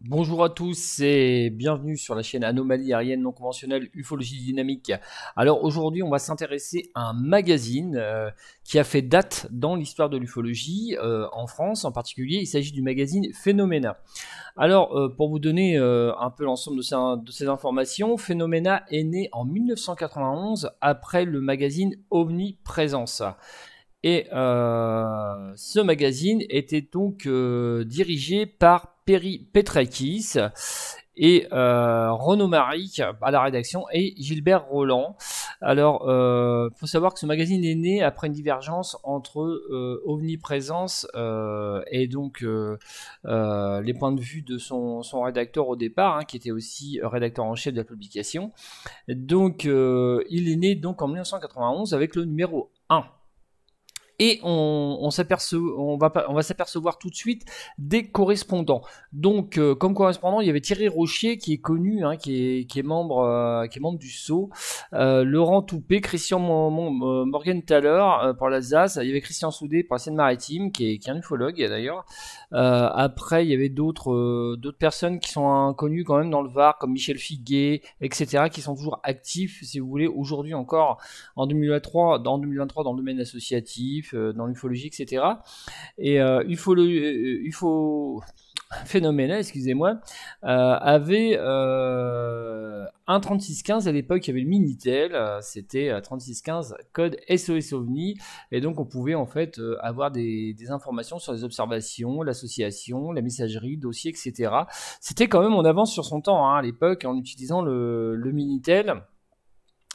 Bonjour à tous et bienvenue sur la chaîne Anomalie aérienne non conventionnelle Ufologie dynamique. Alors aujourd'hui, on va s'intéresser à un magazine euh, qui a fait date dans l'histoire de l'ufologie euh, en France en particulier. Il s'agit du magazine Phenomena. Alors euh, pour vous donner un peu l'ensemble de, ces informations, Phenomena est né en 1991 après le magazine Omniprésence. Et ce magazine était donc dirigé par Perry Petrakis et euh, Renaud Maric à la rédaction et Gilbert Roland. Alors, euh, faut savoir que ce magazine est né après une divergence entre euh, omniprésence euh, et donc les points de vue de son, rédacteur au départ, hein, qui était aussi rédacteur en chef de la publication. Donc, il est né donc en 1991 avec le numéro 1 et on, on va, on va s'apercevoir tout de suite des correspondants. Donc, euh, comme correspondant, il y avait Thierry Rochier qui est connu, hein, qui, est, membre, euh, qui est membre du SO, euh, Laurent Toupé, Christian Morgan Thaler pour l'Alsace, il y avait Christian Soudé pour la Seine-Maritime, qui est, qui est un ufologue d'ailleurs. après, il y avait d'autres d'autres personnes qui sont inconnues quand même dans le Var, comme Michel Figuet, etc., qui sont toujours actifs, si vous voulez, aujourd'hui encore en 2023, dans 2023 dans le domaine associatif euh, dans l'ufologie, etc. Et euh, euh, UFO, UFO excusez-moi, avait un 3615 à l'époque, il y avait le Minitel, c'était 3615 code SOS OVNI, et donc on pouvait en fait avoir des, informations sur les observations, l'association, la messagerie, dossier, etc. C'était quand même, en avance sur son temps hein, à l'époque en utilisant le, le Minitel.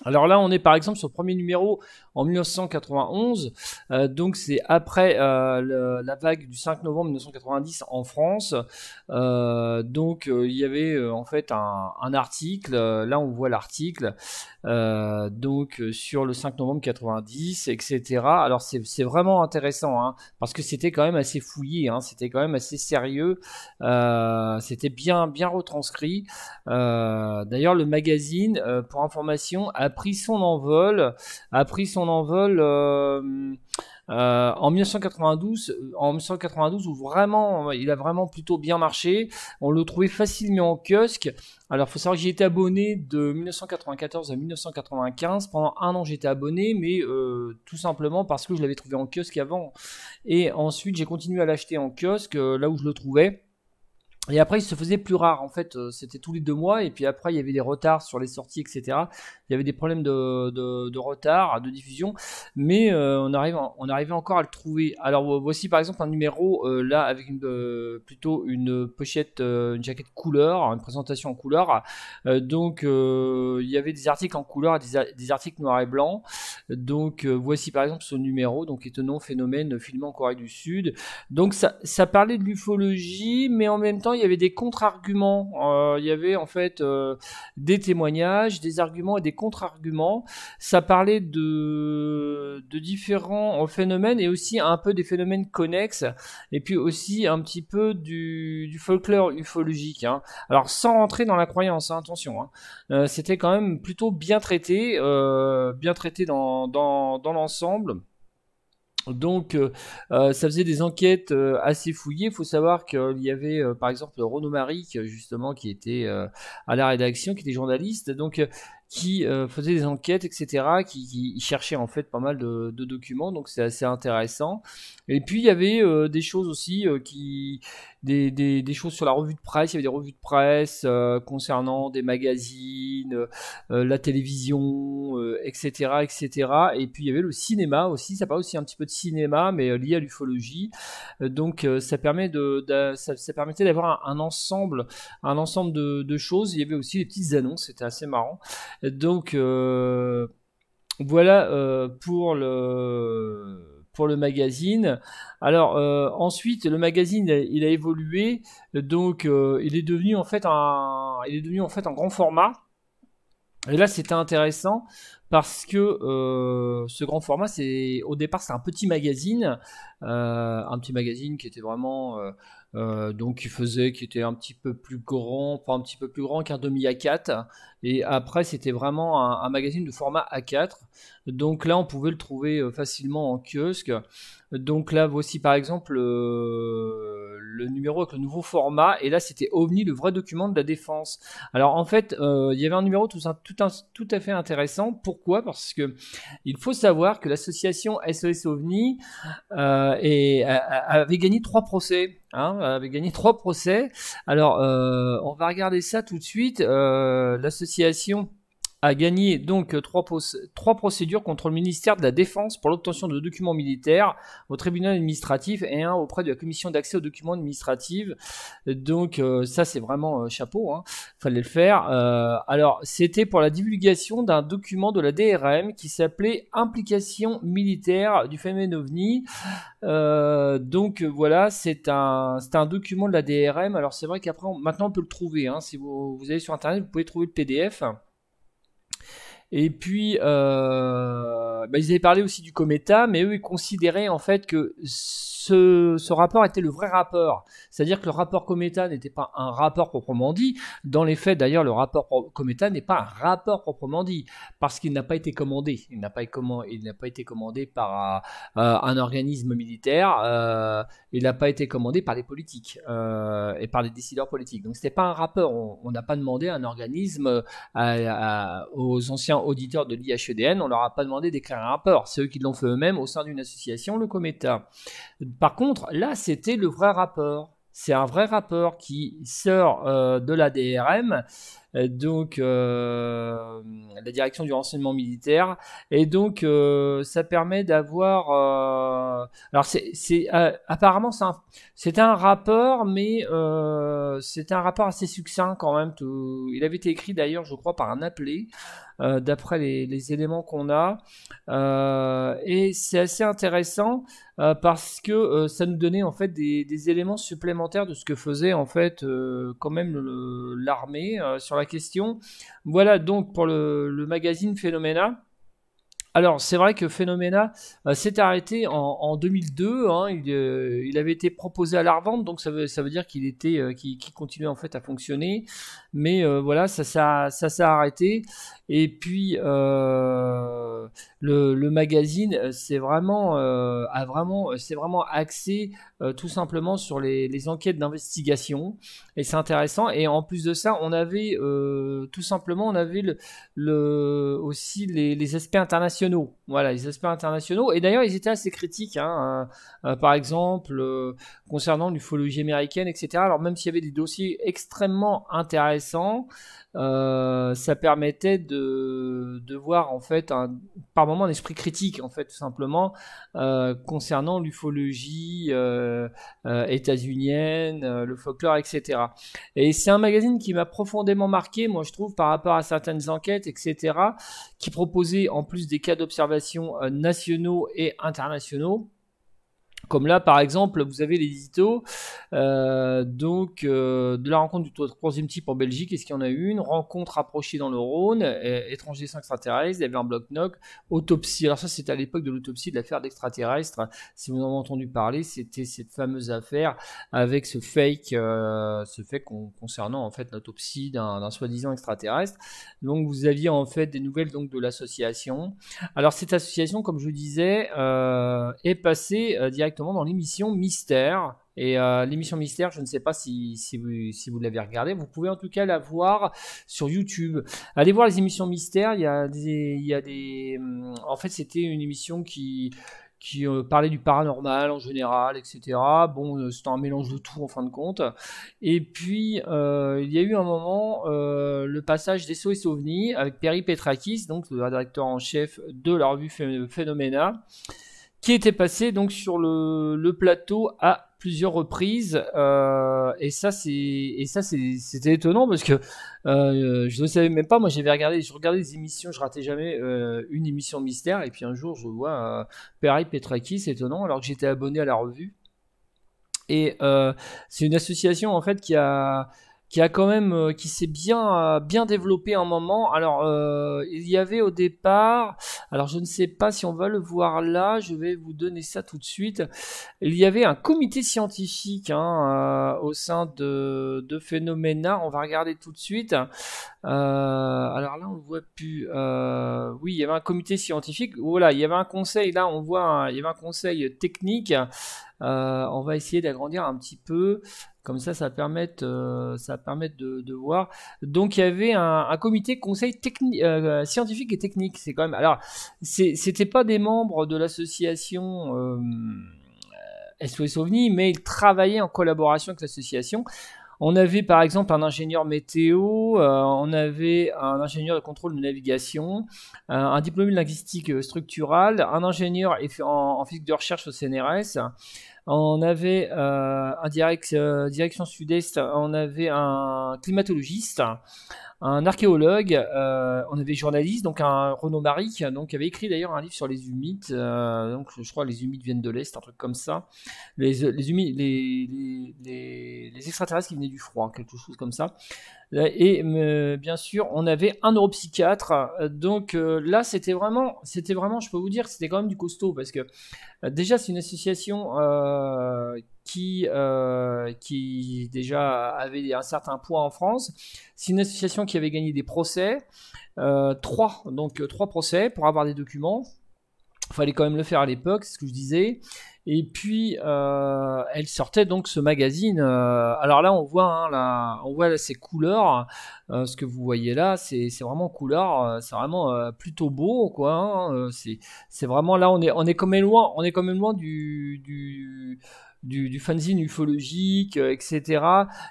Alors là, on est par exemple sur le premier numéro en 1991, euh, donc c'est après euh, la vague du 5 novembre 1990 en France. Euh, donc il y avait en fait un, article, là on voit l'article, donc sur le 5 novembre 90, etc. Alors c'est vraiment intéressant, hein, parce que c'était quand même assez fouillé, hein, c'était quand même assez sérieux, c'était bien, bien retranscrit. D'ailleurs le magazine, pour information, a a pris son envol, a pris son envol euh, euh, en 1992, en 1992 où vraiment, il a vraiment plutôt bien marché. On le trouvait facilement en kiosque. Alors, faut savoir que j'ai été abonné de 1994 à 1995. Pendant un an, j'étais abonné, mais euh, tout simplement parce que je l'avais trouvé en kiosque avant. Et ensuite, j'ai continué à l'acheter en kiosque, là où je le trouvais. Et après, il se faisait plus rare. En fait, euh, c'était tous les deux mois. Et puis après, il y avait des retards sur les sorties, etc. Il y avait des problèmes de, de, retard, de diffusion. Mais euh, on, arrive, on arrivait encore à le trouver. Alors, voici par exemple un numéro, euh, là, avec plutôt une pochette, une jaquette couleur, une présentation en couleur. donc, il y avait des articles en couleur des, articles noir et blanc. Donc, voici par exemple ce numéro. Donc, étonnant phénomène filmé en Corée du Sud. Donc, ça parlait de l'ufologie, mais en même temps, il y avait des contre-arguments. Euh, il y avait en fait euh, des témoignages, des arguments et des contre-arguments. Ça parlait de, différents euh, phénomènes et aussi un peu des phénomènes connexes et puis aussi un petit peu du, folklore ufologique. Hein. Alors sans rentrer dans la croyance, hein, attention. Hein. C'était quand même plutôt bien traité, bien traité dans l'ensemble. Donc, euh, euh, ça faisait des enquêtes euh, assez fouillées. Il faut savoir qu'il y avait, par exemple, Renaud Marie, justement, qui était à la rédaction, qui était journaliste. Donc, qui faisait des enquêtes, etc., qui, cherchait en fait pas mal de, documents, donc c'est assez intéressant. Et puis il y avait des choses aussi qui, des, choses sur la revue de presse. Il y avait des revues de presse euh, concernant des magazines, euh, euh, la télévision, etc., etc. Et puis il y avait le cinéma aussi. Ça parle aussi un petit peu de cinéma, mais lié à l'ufologie. donc ça permet de, ça, permettait d'avoir un, ensemble, un ensemble de, de, choses. Il y avait aussi les petites annonces. C'était assez marrant. Donc voilà pour le pour le magazine. Alors euh, ensuite, le magazine il a, évolué, donc euh, il est devenu en fait un, est devenu en fait un grand format. Et là, c'était intéressant parce que euh, ce grand format, c'est au départ, c'est un petit magazine, un petit magazine qui était vraiment euh, donc qui faisait, qu'il était un petit peu plus grand, pas un petit peu plus grand qu'un demi A4. Et après, c'était vraiment un, magazine de format A4. Donc là, on pouvait le trouver euh, facilement en kiosque. Donc là, voici par exemple euh, le numéro avec le nouveau format. Et là, c'était OVNI, le vrai document de la défense. Alors en fait, euh, il y avait un numéro tout, un, tout, tout à fait intéressant. Pourquoi Parce que il faut savoir que l'association SOS OVNI euh, avait gagné trois procès. Hein, avait gagné trois procès. Alors, on va regarder ça tout de suite. l'association a gagné donc euh, trois, procédures contre le ministère de la Défense pour l'obtention de documents militaires au tribunal administratif et un auprès de la commission d'accès aux documents administratifs. Euh, donc euh, ça c'est vraiment chapeau, hein. fallait le faire. alors c'était pour la divulgation d'un document de la DRM qui s'appelait Implication militaire du phénomène ovni. donc voilà, c'est un, un document de la DRM. Alors c'est vrai qu'après maintenant on peut le trouver. Hein. Si vous, vous allez sur internet, vous pouvez trouver le PDF. Et puis, euh, euh, bah, ils avaient parlé aussi du Cometa, mais eux, ils considéraient en fait que ce, rapport était le vrai rapport. C'est-à-dire que le rapport Cometa n'était pas un rapport proprement dit. Dans les faits, d'ailleurs, le rapport Cometa n'est pas un rapport proprement dit, parce qu'il n'a pas été commandé. Il n'a pas, pas été commandé par euh, un organisme militaire, euh, il n'a pas été commandé par les politiques et par les décideurs politiques. Donc, ce n'était pas un rapport. On n'a pas demandé à un organisme, aux anciens auditeurs de l'IHEDN, on leur a pas demandé d'écrire un rapport. C'est eux qui l'ont fait eux-mêmes au sein d'une association, le Cometa. Par contre, là, c'était le vrai rapport. C'est un vrai rapport qui sort euh, de la DRM euh, donc euh, la direction du renseignement militaire. Et donc euh, ça permet d'avoir... alors c'est, apparemment c'est un, un, rapport, mais c'est un rapport assez succinct quand même. il avait été écrit d'ailleurs, je crois, par un appelé. d'après les, éléments qu'on a. et c'est assez intéressant parce que ça nous donnait en fait des, des, éléments supplémentaires de ce que faisait en fait quand même l'armée sur question. Voilà donc pour le, magazine phenomena alors, c'est vrai que Phenomena euh, s'est arrêté en, 2002. Hein. Euh, il, avait été proposé à la revente, donc ça veut, dire qu'il était, euh, qui continuait en fait à fonctionner. Mais voilà, ça, s'est arrêté. Et puis le, magazine, c'est vraiment, a vraiment, c'est vraiment axé tout simplement sur les, enquêtes d'investigation. Et c'est intéressant. Et en plus de ça, on avait tout simplement, on avait aussi les aspects internationaux voilà, les aspects internationaux. Et d'ailleurs, ils étaient assez critiques, hein, euh, euh, par exemple, euh, concernant l'ufologie américaine, etc. Alors, même s'il y avait des dossiers extrêmement intéressants, ça permettait de, de, voir, en fait, un, par moment, un esprit critique, en fait, tout simplement, concernant l'ufologie états-unienne, le folklore, etc. Et c'est un magazine qui m'a profondément marqué, moi, je trouve, par rapport à certaines enquêtes, etc., qui proposait, en plus des d'observations euh, nationaux et internationaux. Comme là, par exemple, vous avez les euh, donc euh, de la rencontre du troisième type en Belgique. Est-ce qu'il y en a une Rencontre approchée dans le Rhône, euh, étranger sans extraterrestres. Il y avait un bloc knock autopsie. Alors ça, c'était à l'époque de l'autopsie de l'affaire d'extraterrestre. Si vous en avez entendu parler, c'était cette fameuse affaire avec ce fake, euh, ce fake concernant en fait l'autopsie d'un soi-disant extraterrestre. Donc vous aviez en fait des nouvelles donc de l'association. Alors cette association, comme je disais, est passée directement dans l'émission Mystère. Et euh, l'émission Mystère, je ne sais pas si, vous, l'avez regardée, vous pouvez en tout cas la voir sur YouTube. Allez voir les émissions Mystère, il y a des... Il y a des hum, en fait, c'était une émission qui, qui euh, parlait du paranormal en général, etc. Bon, euh, c'était un mélange de tout en fin de compte. Et puis, il y a eu un moment, le passage des Sceaux et Souvenirs avec Perry Petrakis, donc le directeur en chef de la revue Phénoména qui était passé donc sur le, plateau à plusieurs reprises euh, et ça c'est ça c'était étonnant parce que euh, je ne savais même pas moi j'avais regardé je regardais des émissions je ratais jamais euh, une émission mystère et puis un jour je vois Perry Petraki c'est étonnant alors que j'étais abonné à la revue et c'est une association en fait qui a qui a quand même euh, qui s'est bien euh, bien développé un moment. Alors euh, il y avait au départ, alors je ne sais pas si on va le voir là, je vais vous donner ça tout de suite. Il y avait un comité scientifique hein, au sein de de Phénoména, on va regarder tout de suite. Euh, alors là, on ne voit plus. Euh, oui, il y avait un comité scientifique. Voilà, il y avait un conseil. Là, on voit, il y avait un conseil technique. Euh, on va essayer d'agrandir un petit peu. Comme ça, ça permet, ça de, voir. Donc, il y avait un, comité conseil scientifique et technique. C'est quand même. Alors, c'était pas des membres de l'association. SOS OVNI, mais ils travaillaient en collaboration avec l'association. On avait par exemple un ingénieur météo, euh, on avait un ingénieur de contrôle de navigation, euh, un diplômé de linguistique euh, structurale, un ingénieur en, physique de recherche au CNRS. On avait un direct, direction sud-est, on avait un climatologiste, un archéologue, euh, on avait journaliste, donc un Renaud Marie, donc, qui avait écrit d'ailleurs un livre sur les humides. Euh, donc, je crois les humides viennent de l'Est, un truc comme ça. Les, euh, humides, les, extraterrestres qui venaient du froid, quelque chose comme ça. Et bien sûr, on avait un neuropsychiatre. Donc là, c'était vraiment, c'était vraiment, je peux vous dire, c'était quand même du costaud parce que déjà, c'est une association qui, euh, qui déjà avait un certain poids en France. C'est une association qui avait gagné des procès, euh, trois, donc euh, trois procès pour avoir des documents. Fallait quand même le faire à l'époque, c'est ce que je disais. Et puis euh, elle sortait donc ce magazine. alors là, on voit, hein, on voit ces couleurs. ce que vous voyez là, c'est vraiment couleur. c'est vraiment plutôt beau, quoi. Hein, c'est c'est vraiment là, on est, on est quand même loin. On est quand loin du, du du, fanzine ufologique, euh, etc.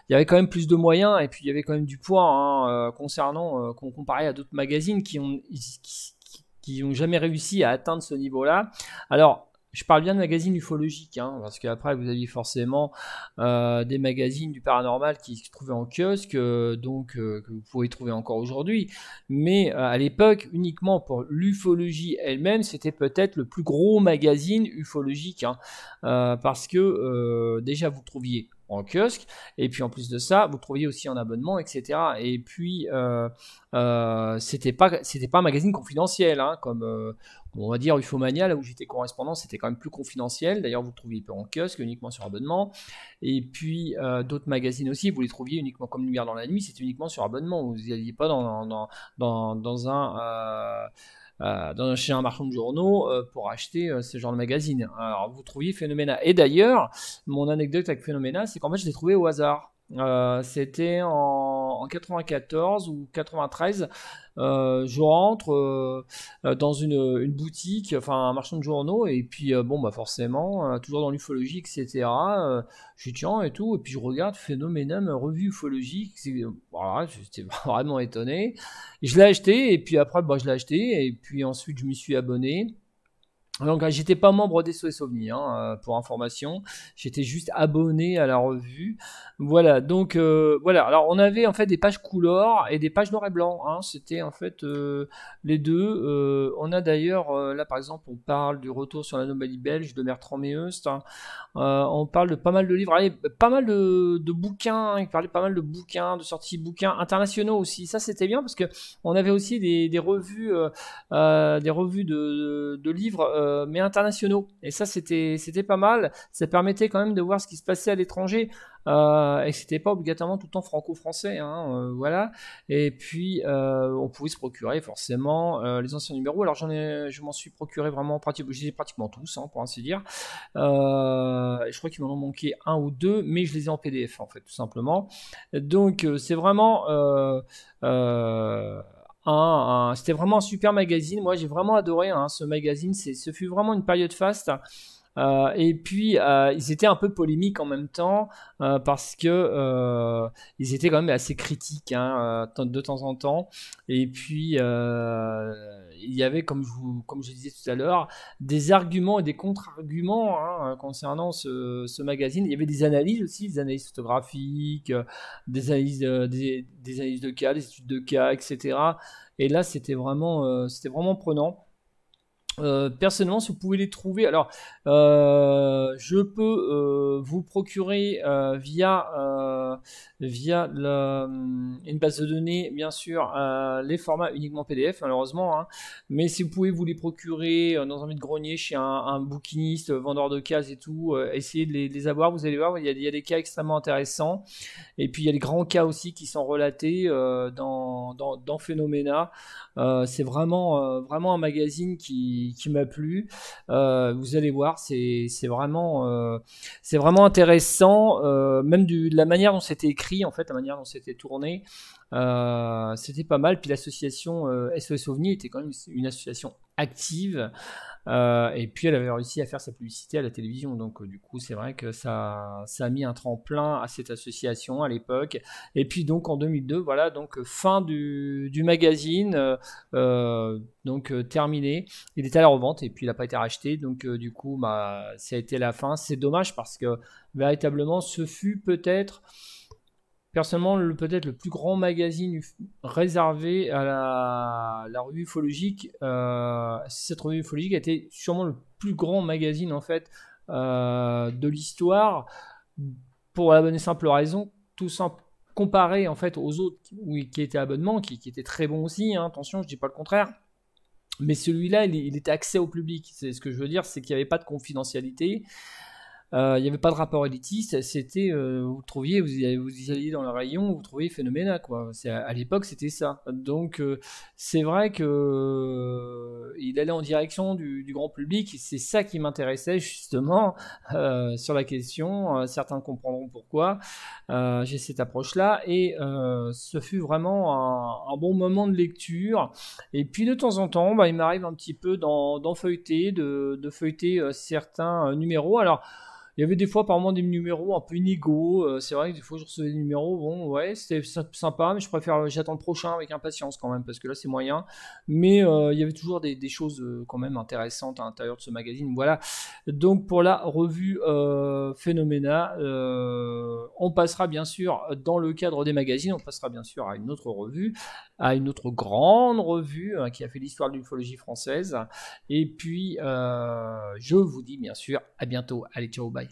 Il y avait quand même plus de moyens et puis il y avait quand même du poids hein, euh, concernant, euh, comparait à d'autres magazines qui ont, qui, qui ont jamais réussi à atteindre ce niveau-là. Alors, je parle bien de magazines ufologiques, hein, parce qu'après, vous aviez forcément euh, des magazines du paranormal qui se trouvaient en kiosque, euh, donc euh, que vous pouvez trouver encore aujourd'hui. Mais à l'époque, uniquement pour l'ufologie elle-même, c'était peut-être le plus gros magazine ufologique, hein, parce que déjà, vous trouviez en kiosque. Et puis en plus de ça, vous trouviez aussi en abonnement, etc. Et puis euh, euh, c'était pas c'était pas un magazine confidentiel, hein, comme euh, on va dire Ufomania, là où j'étais correspondant, c'était quand même plus confidentiel. D'ailleurs, vous trouviez peu en kiosque, uniquement sur abonnement. Et puis d'autres magazines aussi, vous les trouviez uniquement comme Lumière dans la nuit, c'était uniquement sur abonnement. Vous n'y alliez pas dans, dans, dans un euh, dans, chez un marchand de journaux euh, pour acheter euh, ce genre de magazine. Alors vous trouviez phénomène Et d'ailleurs, mon anecdote avec Phénoména, c'est qu'en fait je l'ai trouvé au hasard. C'était en en, 94 ou 93, euh, je rentre euh, dans une, boutique, enfin un marchand de journaux, et puis euh, bon bah forcément, toujours dans l'ufologie, etc. je suis tiens et tout, et puis je regarde Phénoménum, revue ufologique, voilà, j'étais vraiment étonné. Je l'ai acheté, et puis après bah, je l'ai acheté, et puis ensuite je m'y suis abonné. Donc ah, j'étais pas membre des SOS Souvenirs, hein, euh, pour information, j'étais juste abonné à la revue. Voilà, donc euh, voilà, alors on avait en fait des pages couleurs et des pages noir et blanc, hein. c'était en fait euh, les deux. on a d'ailleurs, là par exemple, on parle du retour sur l'anomalie belge de Mertrand Meust, hein. on parle de pas mal de livres, Allez, pas mal de, bouquins, hein. il parlait pas mal de bouquins, de sorties bouquins internationaux aussi, ça c'était bien parce que on avait aussi des, revues, des revues de, de, de livres euh, mais internationaux. Et ça, c'était c'était pas mal. Ça permettait quand même de voir ce qui se passait à l'étranger. Euh, et c'était pas obligatoirement tout le temps franco-français, hein, euh, voilà. Et puis euh, on pouvait se procurer forcément les anciens numéros. Alors j'en ai, je m'en suis procuré vraiment pratiquement, pratiquement tous, hein, pour ainsi dire. je crois qu'il m'en ont manqué un ou deux, mais je les ai en PDF en fait, tout simplement. Donc c'est vraiment c'était vraiment un super magazine. Moi, j'ai vraiment adoré hein, ce magazine. ce fut vraiment une période faste euh, et puis, euh, ils étaient un peu polémiques en même temps euh, parce que ils étaient quand même assez critiques hein, de temps en temps. Et puis, il y avait, comme je, vous, comme je disais tout à l'heure, des arguments et des contre-arguments hein, concernant ce, magazine. Il y avait des analyses aussi, des analyses photographiques, des analyses, des, analyses de cas, des études de cas, etc. Et là, c'était vraiment, c'était vraiment prenant. Euh, personnellement, si vous pouvez les trouver, alors euh, je peux euh, vous procurer via via une base de données, bien sûr, les formats uniquement PDF, malheureusement. Hein. mais si vous pouvez vous les procurer dans un vide-grenier chez un, bouquiniste, vendeur de cases et tout, essayez de les, avoir. Vous allez voir, il y, a, des cas extrêmement intéressants. Et puis il y a les grands cas aussi qui sont relatés dans dans, dans Phénoména. C'est vraiment vraiment un magazine qui qui, m'a plu. Euh, vous allez voir, c'est vraiment, euh, c'est vraiment intéressant, euh, même de la manière dont c'était écrit, en fait, la manière dont c'était tourné. c'était pas mal. Puis l'association SOS OVNI était quand même une association active. Euh, et puis elle avait réussi à faire sa publicité à la télévision. Donc euh, du coup, c'est vrai que ça, ça a mis un tremplin à cette association à l'époque. Et puis donc en 2002, voilà, donc euh, fin du, magazine, donc terminé. Il était à la revente et puis il n'a pas été racheté. Donc du coup, bah, ça a été la fin. C'est dommage parce que véritablement, ce fut peut-être personnellement peut-être le plus grand magazine réservé à la, revue ufologique. Euh, cette revue ufologique a sûrement le plus grand magazine en fait euh, de l'histoire pour la bonne et simple raison, tout simple comparé en fait aux autres qui étaient abonnements, qui, étaient très bons aussi, hein, attention, je ne dis pas le contraire. Mais celui-là, il, il, était accès au public. C'est ce que je veux dire, c'est qu'il n'y avait pas de confidentialité. Euh, il n'y avait pas de rapport élitiste, c'était euh, vous trouviez, vous, y, vous alliez dans le rayon, vous trouviez Phénoména, quoi. C'est, à l'époque c'était ça. Donc euh, c'est vrai que il allait en direction du, grand public, c'est ça qui m'intéressait justement sur la question. certains comprendront pourquoi j'ai cette approche là et ce fut vraiment un, bon moment de lecture. Et puis de temps en temps, bah, il m'arrive un petit peu d'en feuilleter, de, feuilleter certains numéros. Alors, il y avait des fois par des numéros un peu inégaux. Euh, c'est vrai que des fois je recevais des numéros, bon ouais, c'était sympa, mais je préfère euh, j'attends le prochain avec impatience quand même parce que là c'est moyen. Mais euh, il y avait toujours des, choses quand même intéressantes à l'intérieur de ce magazine. Voilà. Donc pour la revue euh, on passera bien sûr dans le cadre des magazines, on passera bien sûr à une autre revue, à une autre grande revue hein, qui a fait l'histoire de l'ufologie française. Et puis je vous dis bien sûr à bientôt. Allez ciao bye.